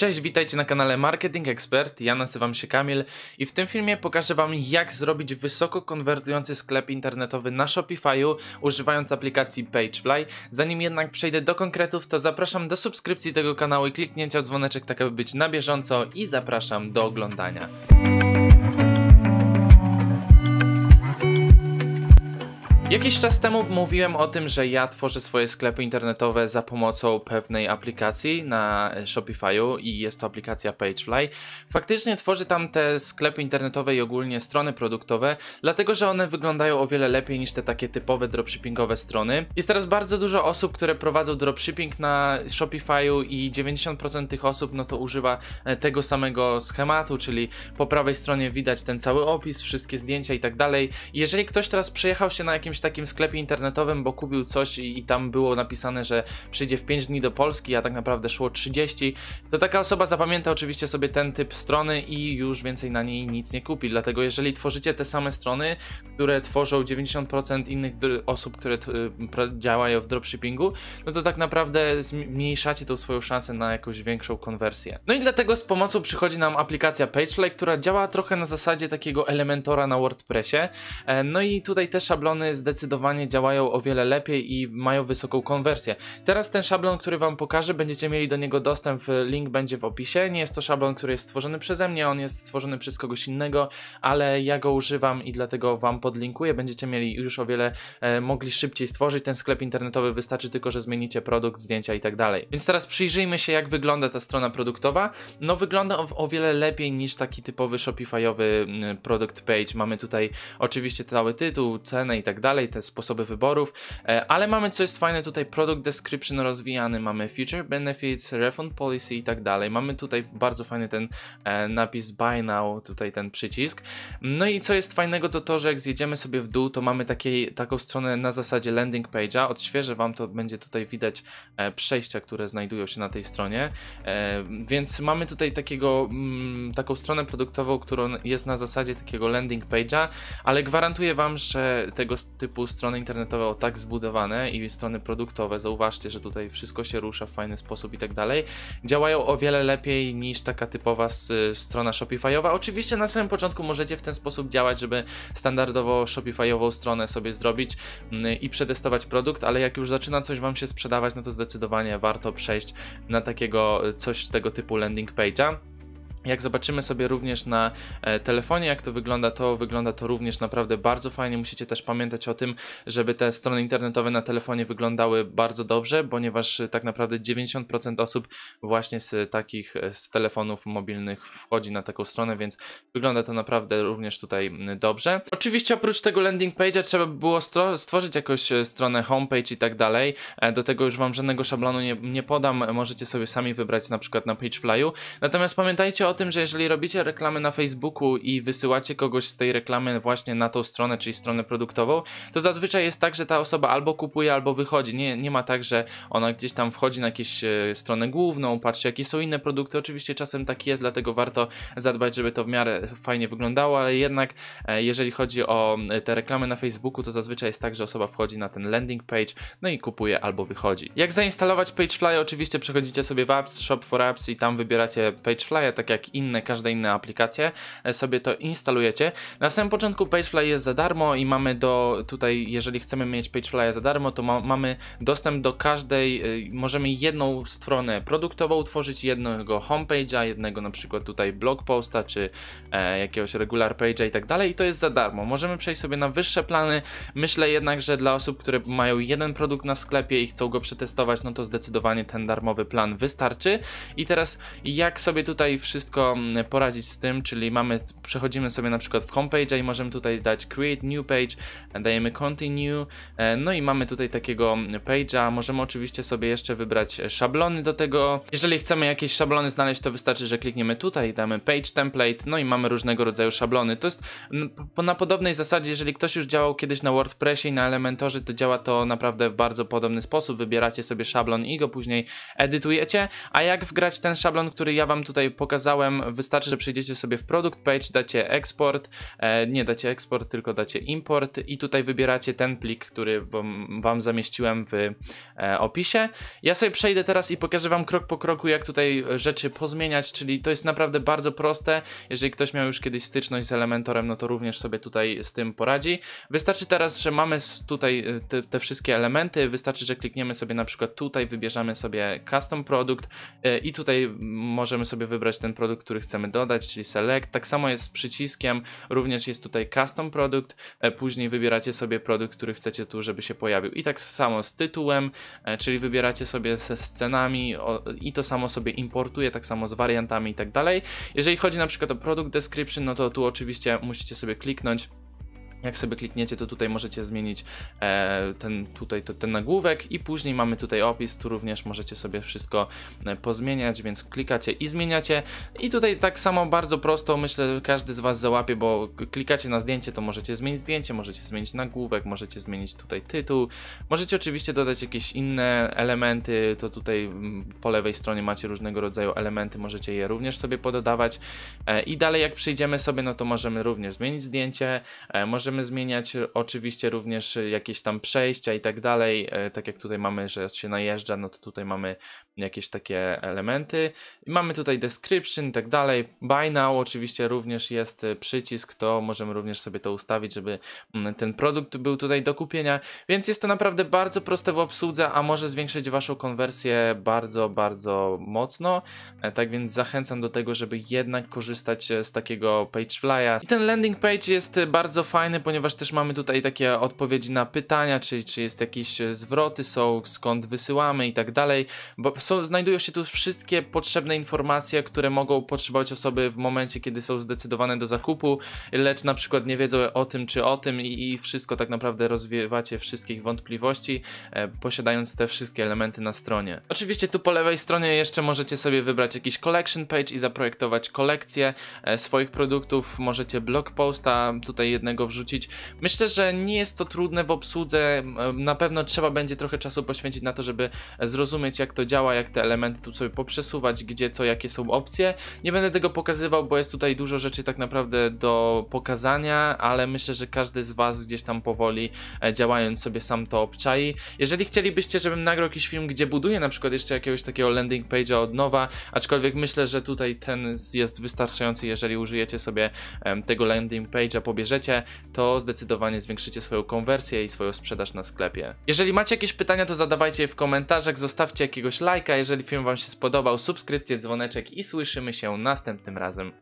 Cześć, witajcie na kanale Marketing Expert. Ja nazywam się Kamil i w tym filmie pokażę Wam, jak zrobić wysoko konwertujący sklep internetowy na Shopify'u używając aplikacji Pagefly. Zanim jednak przejdę do konkretów, to zapraszam do subskrypcji tego kanału i kliknięcia dzwoneczek, tak aby być na bieżąco i zapraszam do oglądania. Jakiś czas temu mówiłem o tym, że ja tworzę swoje sklepy internetowe za pomocą pewnej aplikacji na Shopify'u i jest to aplikacja Pagefly. Faktycznie tworzę tam te sklepy internetowe i ogólnie strony produktowe, dlatego że one wyglądają o wiele lepiej niż te takie typowe dropshippingowe strony. Jest teraz bardzo dużo osób, które prowadzą dropshipping na Shopify'u i 90% tych osób no to używa e, tego samego schematu, czyli po prawej stronie widać ten cały opis, wszystkie zdjęcia i tak dalej. Jeżeli ktoś teraz przejechał się na jakimś jakimś takim sklepie internetowym, bo kupił coś i, i tam było napisane, że przyjdzie w 5 dni do Polski, a tak naprawdę szło 30, to taka osoba zapamięta oczywiście sobie ten typ strony i już więcej na niej nic nie kupi. Dlatego jeżeli tworzycie te same strony, które tworzą 90% innych osób, które y, działają w dropshippingu, no to tak naprawdę zmniejszacie tą swoją szansę na jakąś większą konwersję. No i dlatego z pomocą przychodzi nam aplikacja PageFly, która działa trochę na zasadzie takiego elementora na WordPressie. E, no i tutaj te szablony zdecydowanie działają o wiele lepiej i mają wysoką konwersję. Teraz ten szablon, który Wam pokażę, będziecie mieli do niego dostęp, link będzie w opisie. Nie jest to szablon, który jest stworzony przeze mnie, on jest stworzony przez kogoś innego, ale ja go używam i dlatego Wam podlinkuję. Będziecie mieli już o wiele, e, mogli szybciej stworzyć ten sklep internetowy, wystarczy tylko, że zmienicie produkt, zdjęcia i tak dalej. Więc teraz przyjrzyjmy się, jak wygląda ta strona produktowa. No wygląda o, o wiele lepiej niż taki typowy Shopifyowy mm, product page. Mamy tutaj oczywiście cały tytuł, cenę i tak dalej dalej, te sposoby wyborów, e, ale mamy co jest fajne tutaj product description rozwijany, mamy future benefits, refund policy i tak dalej. Mamy tutaj bardzo fajny ten e, napis buy now, tutaj ten przycisk. No i co jest fajnego to to, że jak zjedziemy sobie w dół, to mamy takiej, taką stronę na zasadzie landing page'a. Odświeżę wam to, będzie tutaj widać e, przejścia, które znajdują się na tej stronie. Więc mamy tutaj takiego, mm, taką stronę produktową, która jest na zasadzie takiego landing page'a, ale gwarantuję wam, że tego typu strony internetowe o tak zbudowane i strony produktowe, zauważcie, że tutaj wszystko się rusza w fajny sposób i tak dalej, działają o wiele lepiej niż taka typowa strona Shopifyowa. Oczywiście na samym początku możecie w ten sposób działać, żeby standardowo Shopifyową stronę sobie zrobić mm, i przetestować produkt, ale jak już zaczyna coś Wam się sprzedawać, no to zdecydowanie warto przejść na takiego e, coś tego typu landing page'a. Jak zobaczymy sobie również na e, telefonie, jak to wygląda, to wygląda to również naprawdę bardzo fajnie. Musicie też pamiętać o tym, żeby te strony internetowe na telefonie wyglądały bardzo dobrze, ponieważ e, tak naprawdę 90% osób właśnie z takich e, z telefonów mobilnych wchodzi na taką stronę, więc wygląda to naprawdę również tutaj dobrze. Oczywiście oprócz tego landing page'a trzeba by było stworzyć jakąś stronę homepage i tak dalej. Do tego już wam żadnego szablonu nie, nie podam, możecie sobie sami wybrać na przykład na Pagefly'u. Natomiast pamiętajcie o tym, że jeżeli robicie reklamę na Facebooku i wysyłacie kogoś z tej reklamy właśnie na tą stronę, czyli stronę produktową, to zazwyczaj jest tak, że ta osoba albo kupuje, albo wychodzi. Nie, nie ma tak, że ona gdzieś tam wchodzi na jakieś e, stronę główną, patrzy jakie są inne produkty. Oczywiście czasem tak jest, dlatego warto zadbać, żeby to w miarę fajnie wyglądało, ale jednak e, jeżeli chodzi o e, te reklamy na Facebooku, to zazwyczaj jest tak, że osoba wchodzi na ten landing page, no i kupuje albo wychodzi. Jak zainstalować PageFly? Oczywiście przechodzicie sobie w Apps, Shop for Apps i tam wybieracie PageFly'a, tak jak inne, każde inne aplikacje, e, sobie to instalujecie. Na samym początku Pagefly jest za darmo i mamy do tutaj, jeżeli chcemy mieć Pagefly za darmo, to ma, mamy dostęp do każdej, e, możemy jedną stronę produktową tworzyć, jednego homepage'a, jednego na przykład tutaj blog posta, czy e, jakiegoś regular page'a i tak dalej i to jest za darmo. Możemy przejść sobie na wyższe plany. Myślę jednak, że dla osób, które mają jeden produkt na sklepie i chcą go przetestować, no to zdecydowanie ten darmowy plan wystarczy. I teraz jak sobie tutaj wszystko szybko mm, poradzić z tym, czyli mamy, przechodzimy sobie na przykład w homepage'a i możemy tutaj dać create new page, e, dajemy continue, e, no i mamy tutaj takiego mm, page'a, możemy oczywiście sobie jeszcze wybrać e, szablony do tego. Jeżeli chcemy jakieś szablony znaleźć, to wystarczy, że klikniemy tutaj, damy page template, no i mamy różnego rodzaju szablony. To jest na podobnej zasadzie, jeżeli ktoś już działał kiedyś na WordPressie i na Elementorze, to działa to naprawdę w bardzo podobny sposób. Wybieracie sobie szablon i go później edytujecie, a jak wgrać ten szablon, który ja wam tutaj pokazałem, pokazałem, wystarczy, że przejdziecie sobie w product page, dacie eksport, e, nie dacie eksport, tylko dacie import i tutaj wybieracie ten plik, który wam, wam zamieściłem w e, opisie. Ja sobie przejdę teraz i pokażę wam krok po kroku, jak tutaj e, rzeczy pozmieniać, czyli to jest naprawdę bardzo proste. Jeżeli ktoś miał już kiedyś styczność z Elementorem, no to również sobie tutaj z tym poradzi. Wystarczy teraz, że mamy tutaj te, te wszystkie elementy, wystarczy, że klikniemy sobie na przykład tutaj, wybierzemy sobie custom product i tutaj możemy sobie wybrać ten produkt, produkt, który chcemy dodać, czyli select. Tak samo jest z przyciskiem, również jest tutaj custom product, e, później wybieracie sobie produkt, który chcecie tu, żeby się pojawił. I tak samo z tytułem, e, czyli wybieracie sobie ze scenami i to samo sobie importuje, tak samo z wariantami i tak dalej. Jeżeli chodzi na przykład o product description, no to tu oczywiście musicie sobie kliknąć jak sobie klikniecie, to tutaj możecie zmienić e, ten tutaj to, ten nagłówek i później mamy tutaj opis, tu również możecie sobie wszystko e, pozmieniać, więc klikacie i zmieniacie. I tutaj tak samo bardzo prosto, myślę, że każdy z Was załapie, bo klikacie na zdjęcie, to możecie zmienić zdjęcie, możecie zmienić nagłówek, możecie zmienić tutaj tytuł. Możecie oczywiście dodać jakieś inne elementy, to tutaj po lewej stronie macie różnego rodzaju elementy, możecie je również sobie pododawać. E, I dalej jak przyjdziemy sobie, no to możemy również zmienić zdjęcie, możemy zmieniać e, oczywiście również e, jakieś tam przejścia i tak dalej. E, tak jak tutaj mamy, że się najeżdża, no to tutaj mamy jakieś takie elementy. I mamy tutaj description i tak dalej. Buy now oczywiście również jest przycisk, to możemy również sobie to ustawić, żeby mm, ten produkt był tutaj do kupienia. Więc jest to naprawdę bardzo proste w obsłudze, a może zwiększyć Waszą konwersję bardzo, bardzo mocno. Tak więc zachęcam do tego, żeby jednak korzystać z takiego page flya. I ten landing page jest bardzo fajny, ponieważ też mamy tutaj takie odpowiedzi na pytania, czyli czy jest jakieś e, zwroty, są skąd wysyłamy i tak dalej, bo są, znajdują się tu wszystkie potrzebne informacje, które mogą potrzebować osoby w momencie, kiedy są zdecydowane do zakupu, lecz na przykład nie wiedzą o tym czy o tym i, i wszystko tak naprawdę rozwiewacie wszystkich wątpliwości, e, posiadając te wszystkie elementy na stronie. Oczywiście tu po lewej stronie jeszcze możecie sobie wybrać jakiś collection page i zaprojektować kolekcję e, swoich produktów, możecie blog posta tutaj jednego wrzucić wrzucić. Myślę, że nie jest to trudne w obsłudze. Na pewno trzeba będzie trochę czasu poświęcić na to, żeby zrozumieć, jak to działa, jak te elementy tu sobie poprzesuwać, gdzie co, jakie są opcje. Nie będę tego pokazywał, bo jest tutaj dużo rzeczy tak naprawdę do pokazania, ale myślę, że każdy z Was gdzieś tam powoli e, działając sobie sam to obczai. Jeżeli chcielibyście, żebym nagrał jakiś film, gdzie buduję na przykład jeszcze jakiegoś takiego landing page'a od nowa, aczkolwiek myślę, że tutaj ten jest wystarczający, jeżeli użyjecie sobie tego landing page'a, pobierzecie, to zdecydowanie zwiększycie swoją konwersję i swoją sprzedaż na sklepie. Jeżeli macie jakieś pytania, to zadawajcie je w komentarzach, zostawcie jakiegoś lajka, jeżeli film Wam się spodobał, subskrypcję, dzwoneczek i słyszymy się następnym razem.